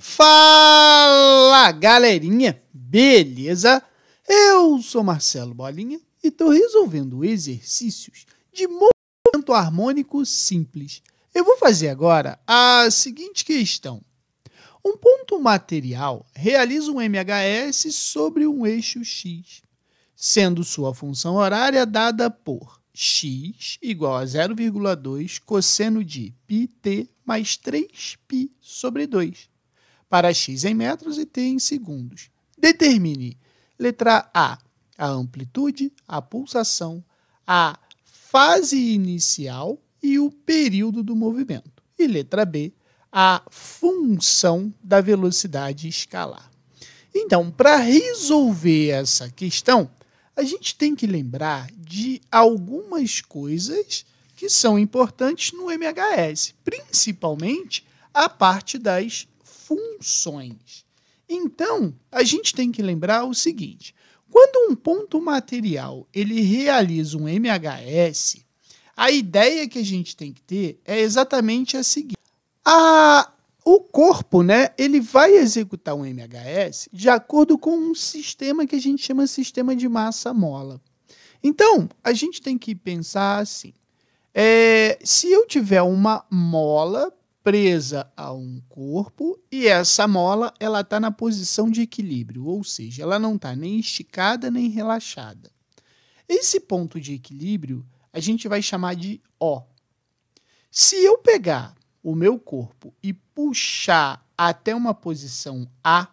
Fala galerinha, beleza? Eu sou Marcelo Bolinha e estou resolvendo exercícios de movimento harmônico simples. Eu vou fazer agora a seguinte questão. Um ponto material realiza um MHS sobre um eixo X, sendo sua função horária dada por x igual a 0,2 cosseno de πt mais 3π sobre 2 para x em metros e t em segundos. Determine letra A, a amplitude, a pulsação, a fase inicial e o período do movimento. E letra B, a função da velocidade escalar. Então, para resolver essa questão, a gente tem que lembrar de algumas coisas que são importantes no MHS, principalmente a parte das funções. Então, a gente tem que lembrar o seguinte: quando um ponto material ele realiza um MHS, a ideia que a gente tem que ter é exatamente a seguinte: a, o corpo, né, ele vai executar um MHS de acordo com um sistema que a gente chama sistema de massa mola. Então, a gente tem que pensar assim: é, se eu tiver uma mola presa a um corpo e essa mola ela está na posição de equilíbrio, ou seja, ela não está nem esticada nem relaxada. Esse ponto de equilíbrio a gente vai chamar de O. Se eu pegar o meu corpo e puxar até uma posição A,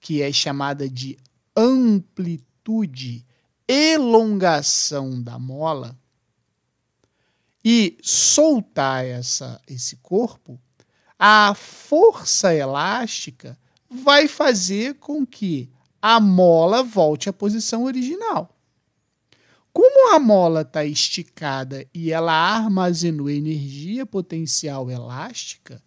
que é chamada de amplitude, elongação da mola, e soltar essa, esse corpo, a força elástica vai fazer com que a mola volte à posição original. Como a mola está esticada e ela armazenou energia potencial elástica,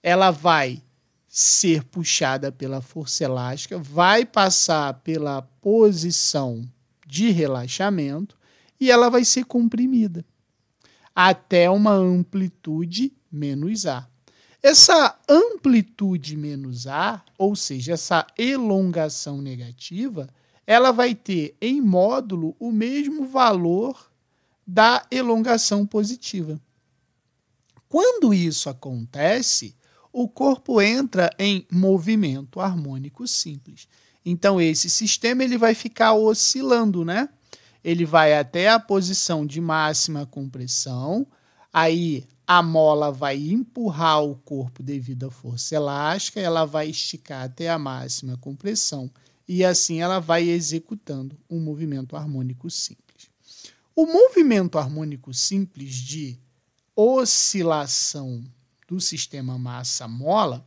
ela vai ser puxada pela força elástica, vai passar pela posição de relaxamento e ela vai ser comprimida até uma amplitude menos A. Essa amplitude menos A, ou seja, essa elongação negativa, ela vai ter em módulo o mesmo valor da elongação positiva. Quando isso acontece, o corpo entra em movimento harmônico simples. Então esse sistema ele vai ficar oscilando, né? ele vai até a posição de máxima compressão, aí a mola vai empurrar o corpo devido à força elástica, ela vai esticar até a máxima compressão e assim ela vai executando um movimento harmônico simples. O movimento harmônico simples de oscilação do sistema massa-mola,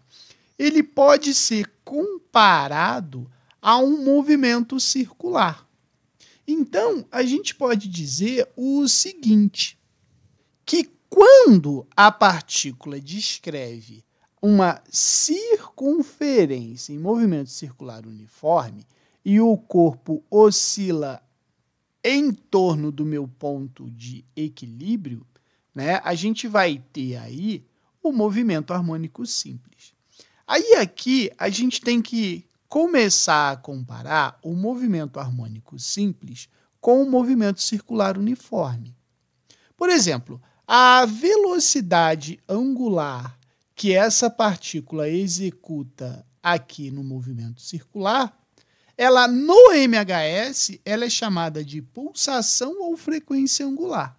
ele pode ser comparado a um movimento circular. Então, a gente pode dizer o seguinte: que quando a partícula descreve uma circunferência em movimento circular uniforme e o corpo oscila em torno do meu ponto de equilíbrio, né, a gente vai ter aí o movimento harmônico simples. Aí aqui a gente tem que começar a comparar o movimento harmônico simples com o movimento circular uniforme. Por exemplo, a velocidade angular que essa partícula executa aqui no movimento circular, ela no MHS ela é chamada de pulsação ou frequência angular.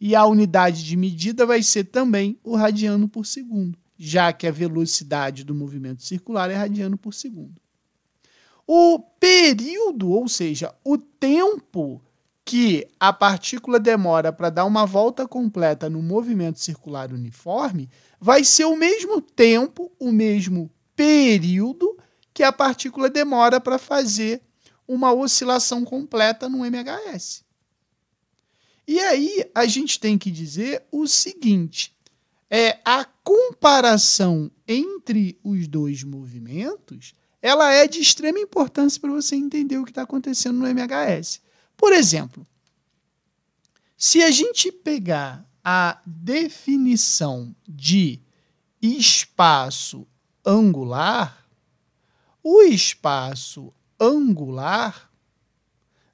E a unidade de medida vai ser também o radiano por segundo, já que a velocidade do movimento circular é radiano por segundo o período, ou seja, o tempo que a partícula demora para dar uma volta completa no movimento circular uniforme, vai ser o mesmo tempo, o mesmo período que a partícula demora para fazer uma oscilação completa no MHS. E aí a gente tem que dizer o seguinte: é a comparação entre os dois movimentos ela é de extrema importância para você entender o que está acontecendo no MHS. Por exemplo, se a gente pegar a definição de espaço angular, o espaço angular,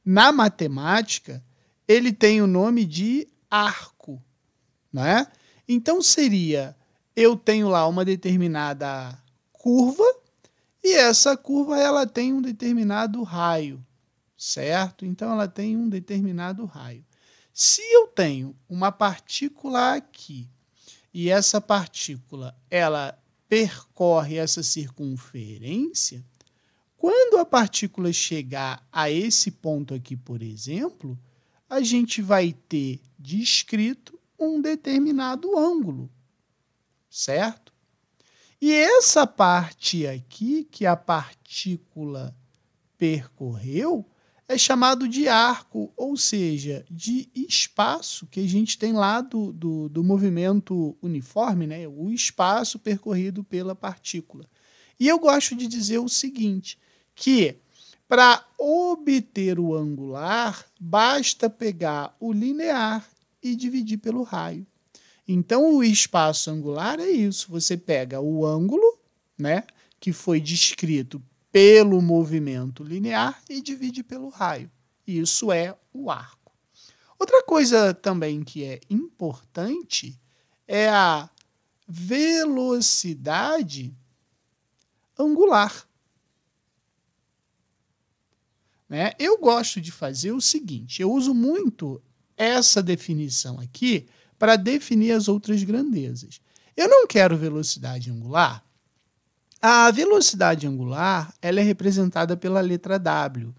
na matemática, ele tem o nome de arco, não é? Então seria eu tenho lá uma determinada curva e essa curva ela tem um determinado raio, certo? Então ela tem um determinado raio. Se eu tenho uma partícula aqui e essa partícula ela percorre essa circunferência, quando a partícula chegar a esse ponto aqui, por exemplo, a gente vai ter descrito um determinado ângulo, certo? E essa parte aqui, que a partícula percorreu, é chamado de arco, ou seja, de espaço que a gente tem lá do, do, do movimento uniforme, né? o espaço percorrido pela partícula. E eu gosto de dizer o seguinte: que para obter o angular, basta pegar o linear e dividir pelo raio. Então, o espaço angular é isso. Você pega o ângulo, né, que foi descrito pelo movimento linear e divide pelo raio. Isso é o arco. Outra coisa também que é importante é a velocidade angular. Né? Eu gosto de fazer o seguinte: eu uso muito essa definição aqui para definir as outras grandezas. Eu não quero velocidade angular. A velocidade angular ela é representada pela letra W.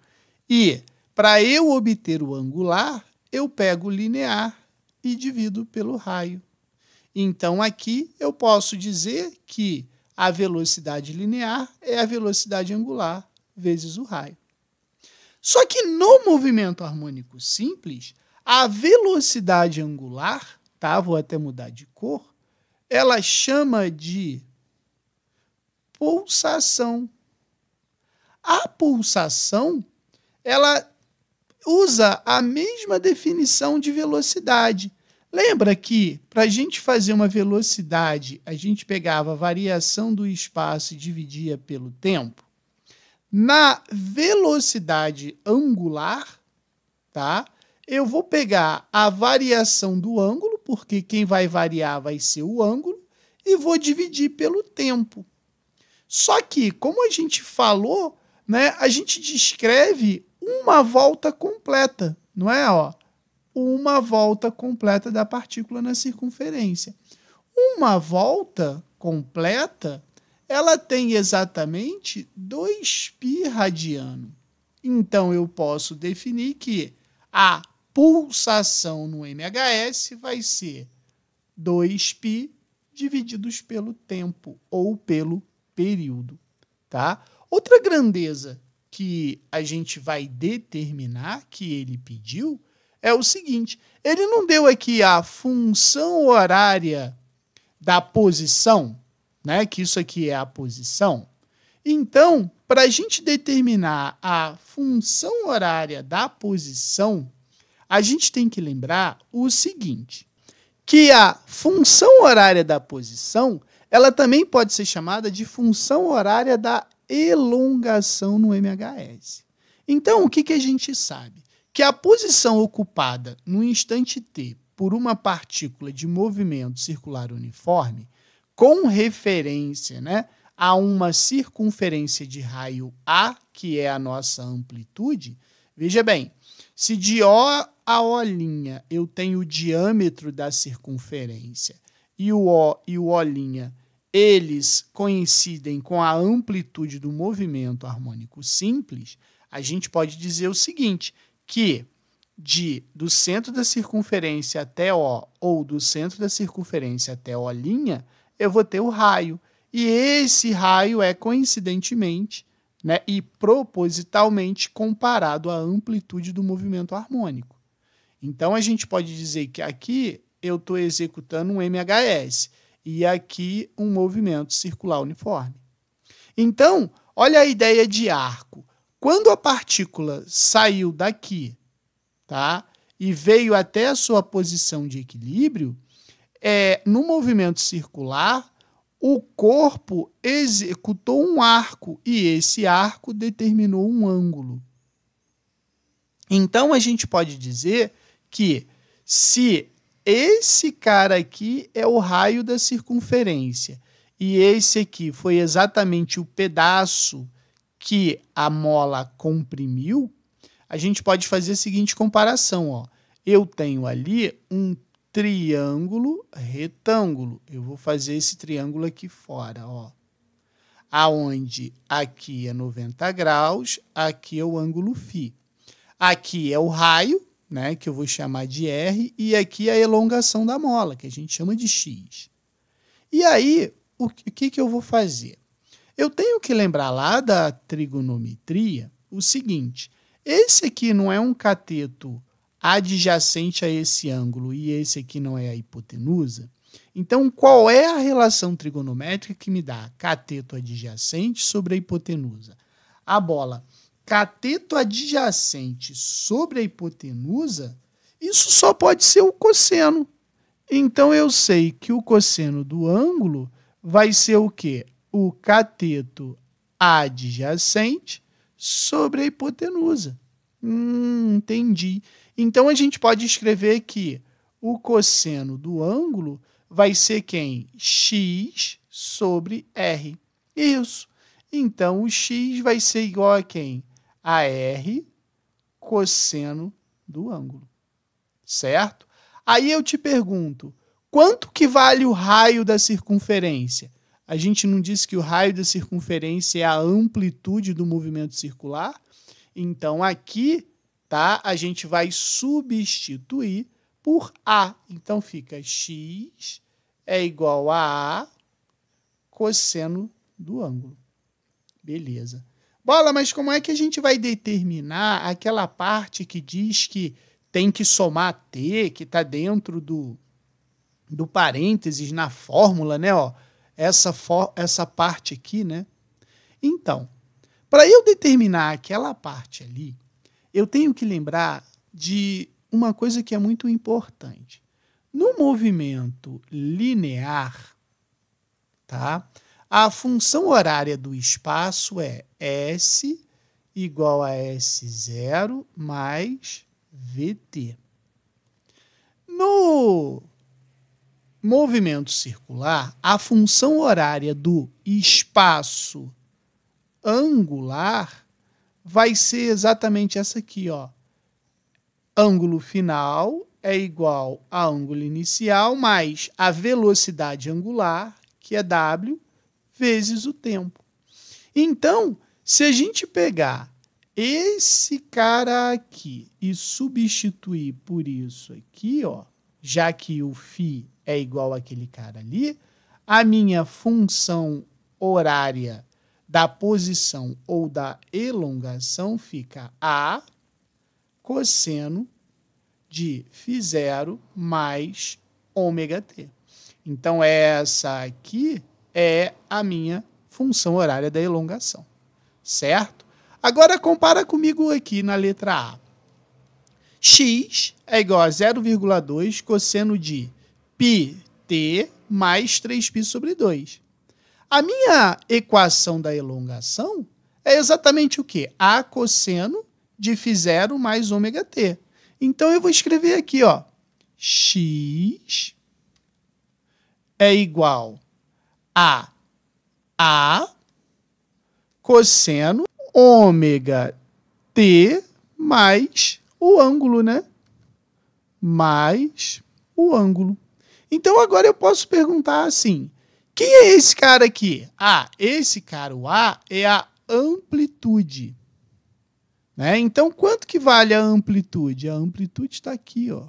E para eu obter o angular, eu pego o linear e divido pelo raio. Então aqui eu posso dizer que a velocidade linear é a velocidade angular vezes o raio. Só que no movimento harmônico simples, a velocidade angular gostava ou até mudar de cor, ela chama de pulsação. A pulsação, ela usa a mesma definição de velocidade. Lembra que para a gente fazer uma velocidade, a gente pegava a variação do espaço e dividia pelo tempo? Na velocidade angular, tá? Eu vou pegar a variação do ângulo, porque quem vai variar vai ser o ângulo, e vou dividir pelo tempo. Só que, como a gente falou, né, a gente descreve uma volta completa, não é? Ó, uma volta completa da partícula na circunferência. Uma volta completa, ela tem exatamente 2π radiano. Então, eu posso definir que a pulsação no MHS vai ser 2π divididos pelo tempo ou pelo período, tá? Outra grandeza que a gente vai determinar que ele pediu é o seguinte, ele não deu aqui a função horária da posição, né? Que isso aqui é a posição. Então, para a gente determinar a função horária da posição, a gente tem que lembrar o seguinte, que a função horária da posição, ela também pode ser chamada de função horária da elongação no MHS. Então, o que, que a gente sabe? Que a posição ocupada no instante t por uma partícula de movimento circular uniforme, com referência né, a uma circunferência de raio A, que é a nossa amplitude, veja bem, se de O a olinha eu tenho o diâmetro da circunferência e o O e o olinha eles coincidem com a amplitude do movimento harmônico simples, a gente pode dizer o seguinte, que de do centro da circunferência até O ou do centro da circunferência até O', eu vou ter o raio. E esse raio é coincidentemente né, e propositalmente comparado à amplitude do movimento harmônico. Então a gente pode dizer que aqui eu estou executando um MHS e aqui um movimento circular uniforme. Então, olha a ideia de arco. Quando a partícula saiu daqui, tá? E veio até a sua posição de equilíbrio, é, no movimento circular, o corpo executou um arco e esse arco determinou um ângulo. Então a gente pode dizer que se esse cara aqui é o raio da circunferência e esse aqui foi exatamente o pedaço que a mola comprimiu, a gente pode fazer a seguinte comparação, ó. Eu tenho ali um triângulo retângulo. Eu vou fazer esse triângulo aqui fora, ó. Aonde aqui é 90 graus, aqui é o ângulo φ. Aqui é o raio, né, que eu vou chamar de R, e aqui a elongação da mola, que a gente chama de X. E aí, o que, que eu vou fazer? Eu tenho que lembrar lá da trigonometria o seguinte: esse aqui não é um cateto adjacente a esse ângulo e esse aqui não é a hipotenusa. Então, qual é a relação trigonométrica que me dá cateto adjacente sobre a hipotenusa? A bola cateto adjacente sobre a hipotenusa, isso só pode ser o cosseno. Então eu sei que o cosseno do ângulo vai ser o quê? O cateto adjacente sobre a hipotenusa. Hum, entendi. Então a gente pode escrever que o cosseno do ângulo vai ser quem? x sobre r. Isso. Então o x vai ser igual a quem? AR cosseno do ângulo. Certo? Aí eu te pergunto, quanto que vale o raio da circunferência? A gente não disse que o raio da circunferência é a amplitude do movimento circular? Então aqui, tá? A gente vai substituir por a. Então fica x é igual a a cosseno do ângulo. Beleza. Bola, mas como é que a gente vai determinar aquela parte que diz que tem que somar T, que está dentro do, do parênteses na fórmula, né? Ó, essa, for, essa parte aqui, né? Então, para eu determinar aquela parte ali, eu tenho que lembrar de uma coisa que é muito importante. No movimento linear, tá? A função horária do espaço é S igual a S0 mais VT. No movimento circular, a função horária do espaço angular vai ser exatamente essa aqui, ó. Ângulo final é igual a ângulo inicial mais a velocidade angular, que é W, vezes o tempo. Então, se a gente pegar esse cara aqui e substituir por isso aqui, ó, já que o φ é igual àquele cara ali, a minha função horária da posição ou da elongação fica a cosseno de φ0 mais ômega t. Então essa aqui é a minha função horária da elongação, certo? Agora compara comigo aqui na letra A. x é igual a 0,2 cosseno de πt mais 3π sobre 2. A minha equação da elongação é exatamente o que? A cosseno de φ0 mais ômega t. Então eu vou escrever aqui, ó, x é igual a a cosseno ômega t mais o ângulo, né? Mais o ângulo. Então agora eu posso perguntar assim: quem é esse cara aqui? Ah, esse cara, o A, é a amplitude. Né? Então, quanto que vale a amplitude? A amplitude está aqui, ó.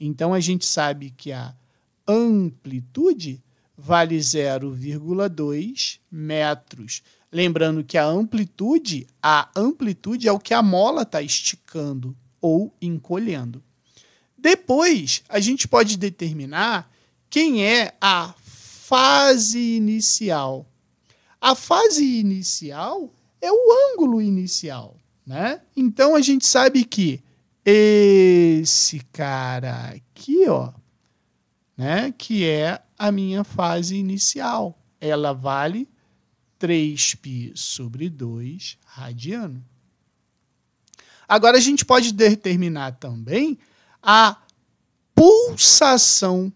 Então a gente sabe que a amplitude vale 0,2 metros. Lembrando que a amplitude, a amplitude é o que a mola está esticando ou encolhendo. Depois, a gente pode determinar quem é a fase inicial. A fase inicial é o ângulo inicial, né? Então a gente sabe que esse cara aqui, ó, né? que é a minha fase inicial. Ela vale 3π sobre 2 radiano. Agora a gente pode determinar também a pulsação.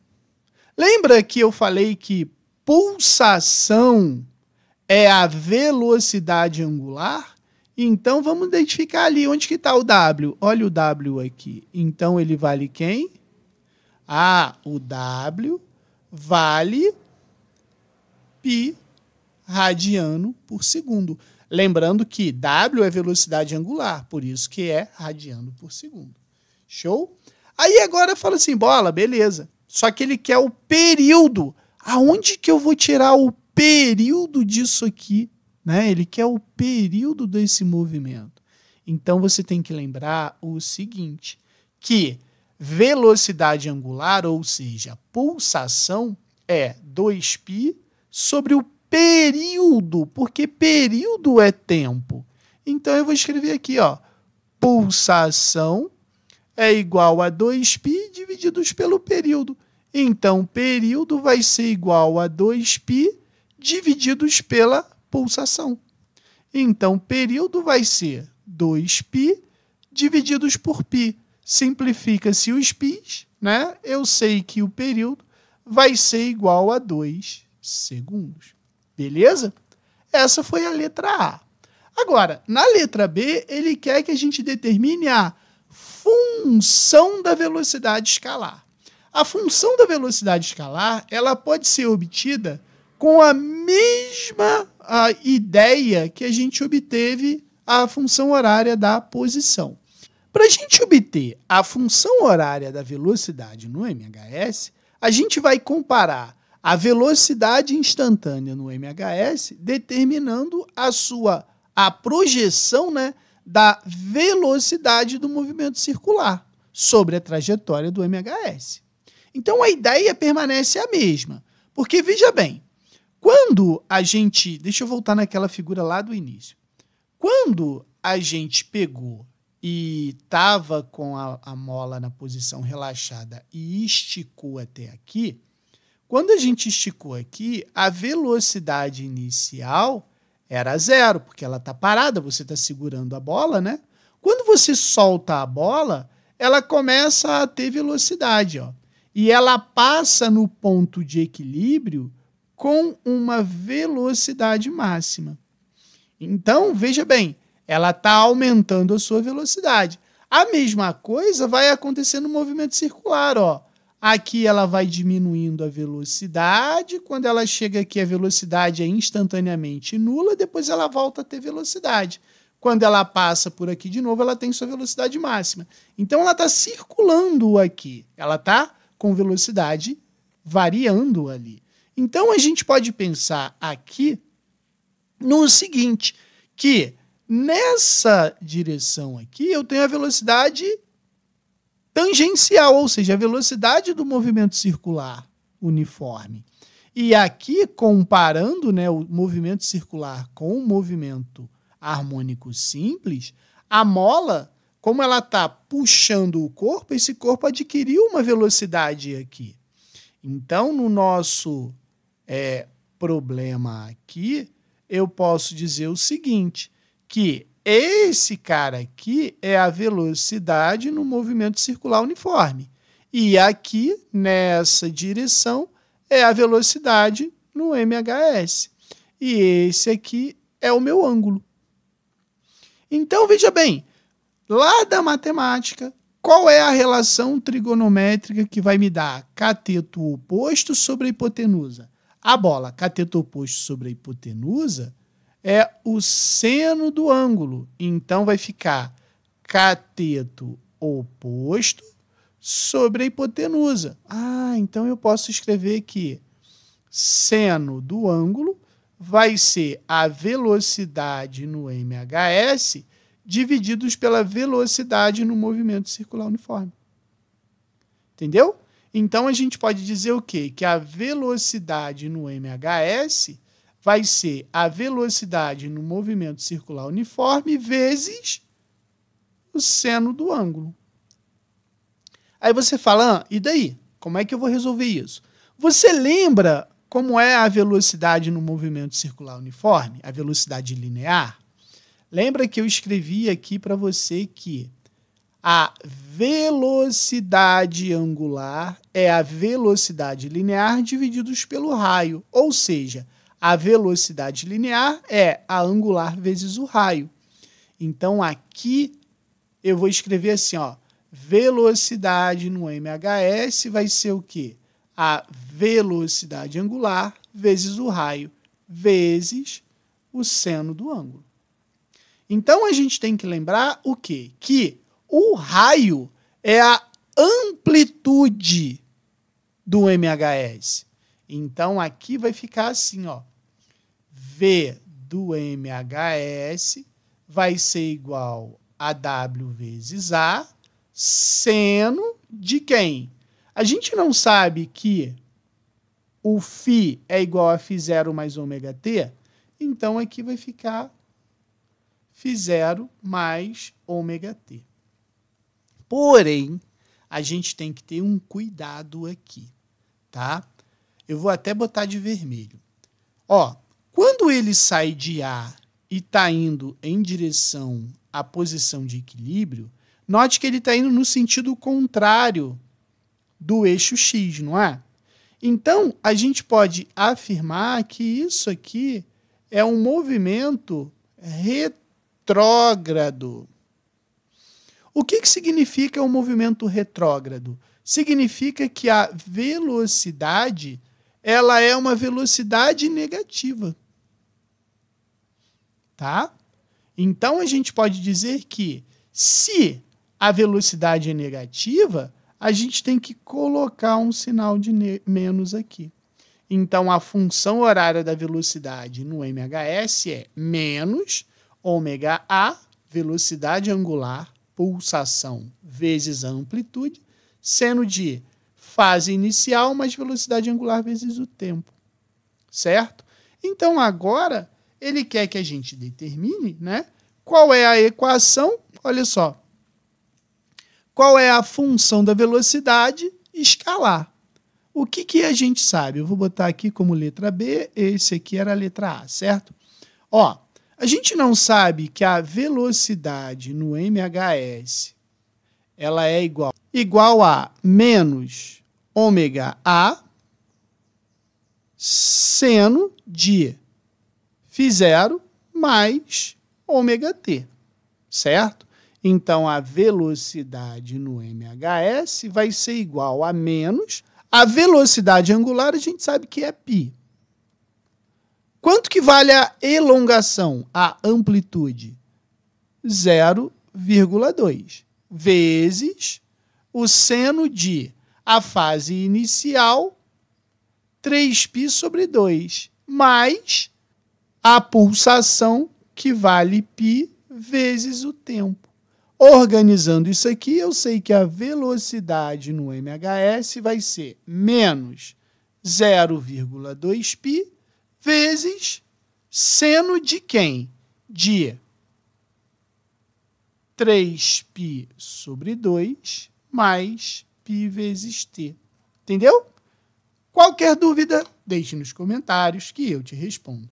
Lembra que eu falei que pulsação é a velocidade angular? Então vamos identificar ali onde que está o W. Olha o W aqui. Então ele vale quem? Ah, o W vale pi radiano por segundo. Lembrando que W é velocidade angular, por isso que é radiano por segundo. Show? Aí agora fala assim, bola, beleza. Só que ele quer o período. Aonde que eu vou tirar o período disso aqui? Né? Ele quer o período desse movimento. Então você tem que lembrar o seguinte, que Velocidade angular, ou seja, pulsação, é 2π sobre o período, porque período é tempo. Então eu vou escrever aqui, ó, pulsação é igual a 2π divididos pelo período. Então período vai ser igual a 2π divididos pela pulsação. Então período vai ser 2π divididos por π simplifica-se os πs, né? Eu sei que o período vai ser igual a 2 segundos. Beleza? Essa foi a letra A. Agora, na letra B, ele quer que a gente determine a função da velocidade escalar. A função da velocidade escalar, ela pode ser obtida com a mesma a ah, ideia que a gente obteve a função horária da posição. Para a gente obter a função horária da velocidade no MHS, a gente vai comparar a velocidade instantânea no MHS, determinando a sua a projeção né, da velocidade do movimento circular sobre a trajetória do MHS. Então a ideia permanece a mesma, porque veja bem, quando a gente, deixa eu voltar naquela figura lá do início. Quando a gente pegou e estava com a, a, mola na posição relaxada e esticou até aqui, quando a gente esticou aqui, a velocidade inicial era zero, porque ela está parada, você está segurando a bola, né? Quando você solta a bola, ela começa a ter velocidade, ó. E ela passa no ponto de equilíbrio com uma velocidade máxima. Então, veja bem, ela está aumentando a sua velocidade. A mesma coisa vai acontecer no movimento circular, ó. Aqui ela vai diminuindo a velocidade, quando ela chega aqui a velocidade é instantaneamente nula, depois ela volta a ter velocidade. Quando ela passa por aqui de novo, ela tem sua velocidade máxima. Então ela está circulando aqui, ela está com velocidade variando ali. Então a gente pode pensar aqui no seguinte, que Nessa direção aqui, eu tenho a velocidade tangencial, ou seja, a velocidade do movimento circular uniforme. E aqui, comparando né, o movimento circular com o movimento harmônico simples, a mola, como ela está puxando o corpo, esse corpo adquiriu uma velocidade aqui. Então, no nosso é, problema aqui, eu posso dizer o seguinte: que esse cara aqui é a velocidade no movimento circular uniforme. E aqui, nessa direção, é a velocidade no MHS. E esse aqui é o meu ângulo. Então, veja bem, lá da matemática, qual é a relação trigonométrica que vai me dar cateto oposto sobre a hipotenusa? A bola cateto oposto sobre a hipotenusa é o seno do ângulo. Então vai ficar cateto oposto sobre a hipotenusa. Ah, então eu posso escrever que seno do ângulo vai ser a velocidade no MHS divididos pela velocidade no movimento circular uniforme. Entendeu? Então a gente pode dizer o quê? Que a velocidade no MHS vai ser a velocidade no movimento circular uniforme vezes o seno do ângulo. Aí você fala, ah, e daí? Como é que eu vou resolver isso? Você lembra como é a velocidade no movimento circular uniforme? A velocidade linear? Lembra que eu escrevi aqui para você que a velocidade angular é a velocidade linear divididos pelo raio, ou seja, a velocidade linear é a angular vezes o raio. Então aqui eu vou escrever assim, ó, velocidade no MHS vai ser o quê? A velocidade angular vezes o raio vezes o seno do ângulo. Então a gente tem que lembrar o quê? Que o raio é a amplitude do MHS. Então aqui vai ficar assim, ó, V do MHS vai ser igual a W vezes A, seno de quem? A gente não sabe que o φ é igual a φ0 mais ômega t, então aqui vai ficar φ0 mais ômega t. Porém, a gente tem que ter um cuidado aqui, tá? Eu vou até botar de vermelho. Ó, quando ele sai de A e está indo em direção à posição de equilíbrio, note que ele está indo no sentido contrário do eixo X, não é? Então, a gente pode afirmar que isso aqui é um movimento retrógrado. O que, que significa um movimento retrógrado? Significa que a velocidade ela é uma velocidade negativa tá? Então a gente pode dizer que se a velocidade é negativa, a gente tem que colocar um sinal de menos aqui. Então a função horária da velocidade no MHS é menos ômega A, velocidade angular, pulsação vezes amplitude, sendo de fase inicial mais velocidade angular vezes o tempo. Certo? Então agora ele quer que a gente determine, né? Qual é a equação? Olha só. Qual é a função da velocidade escalar? O que, que a gente sabe? Eu vou botar aqui como letra B, esse aqui era a letra A, certo? Ó, a gente não sabe que a velocidade no MHS ela é igual igual a menos ômega A seno de zero mais ômega t, certo? Então a velocidade no MHS vai ser igual a menos a velocidade angular, a gente sabe que é π. Quanto que vale a elongação, a amplitude? 0,2 vezes o seno de a fase inicial 3π sobre 2 mais a pulsação que vale π vezes o tempo. Organizando isso aqui, eu sei que a velocidade no MHS vai ser menos 0,2π vezes seno de quem? De 3π sobre 2 mais π vezes t. Entendeu? Qualquer dúvida, deixe nos comentários que eu te respondo.